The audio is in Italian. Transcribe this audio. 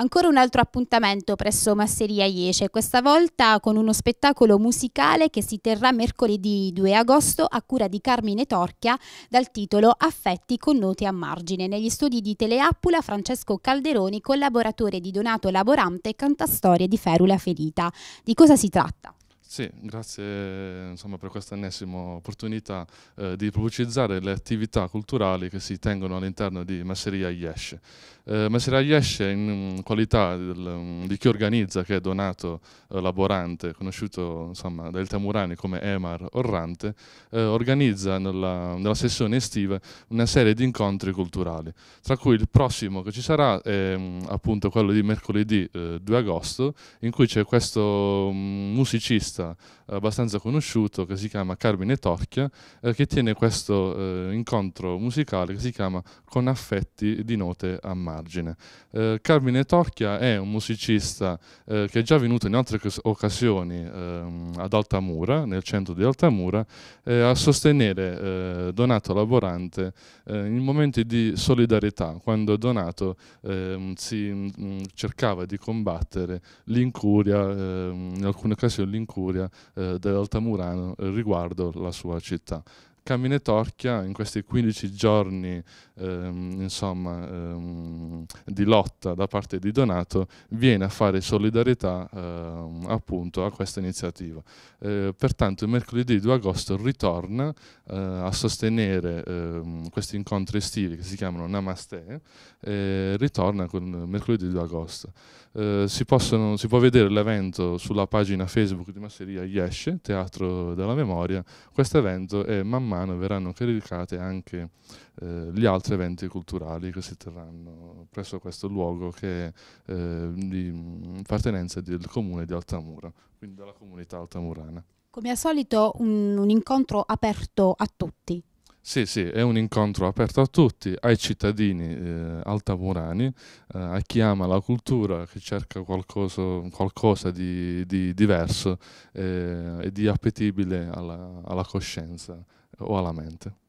Ancora un altro appuntamento presso Masseria Iece, questa volta con uno spettacolo musicale che si terrà mercoledì 2 agosto a cura di Carmine Torchia dal titolo Affetti con note a margine. Negli studi di Teleappula Francesco Calderoni, collaboratore di Donato Laborante canta storie di Ferula Ferita. Di cosa si tratta? Sì, grazie insomma, per questa ennesima opportunità eh, di pubblicizzare le attività culturali che si tengono all'interno di Masseria Yesh. Eh, Masseria Yesh in mm, qualità del, mm, di chi organizza, che è Donato eh, Laborante, conosciuto insomma, dai Tamurani come Emar Orrante, eh, organizza nella, nella, sessione estiva una serie di incontri culturali, tra cui il prossimo che ci sarà è mm, appunto quello di mercoledì 2 eh, agosto, in cui c'è questo musicista regista eh, abbastanza conosciuto che si chiama Carmine Torchia, eh, che tiene questo eh, incontro musicale che si chiama Con affetti di note a margine. Carmine Torchia è un musicista che è già venuto in altre occasioni ehm, ad Altamura, nel centro di Altamura, a sostenere Donato Laborante in momenti di solidarietà, quando Donato ehm, si mm, cercava di combattere l'incuria, ehm, in alcune occasioni l'incuria, Liguria eh, dell'Altamurano eh, riguardo la sua città. Camine Torchia in questi 15 giorni ehm, insomma, ehm, di lotta da parte di Donato viene a fare solidarietà ehm, appunto a questa iniziativa. Eh, pertanto il mercoledì 2 agosto ritorna eh, a sostenere ehm, questi incontri estivi che si chiamano Namaste, eh, ritorna con mercoledì 2 agosto. Eh, si, possono, si, può vedere l'evento sulla pagina Facebook di Masseria Yesce, Teatro della Memoria, questo evento è man mano verranno caricate anche eh, gli altri eventi culturali che si terranno presso questo luogo che è eh, di appartenenza del comune di Altamura, quindi della comunità altamurana. Come al solito un, un incontro aperto a tutti. Sì, sì, è un incontro aperto a tutti, ai cittadini eh, altamurani, eh, a chi ama la cultura, che cerca qualcosa, qualcosa di, di, diverso eh, e di appetibile alla, alla coscienza o alla mente.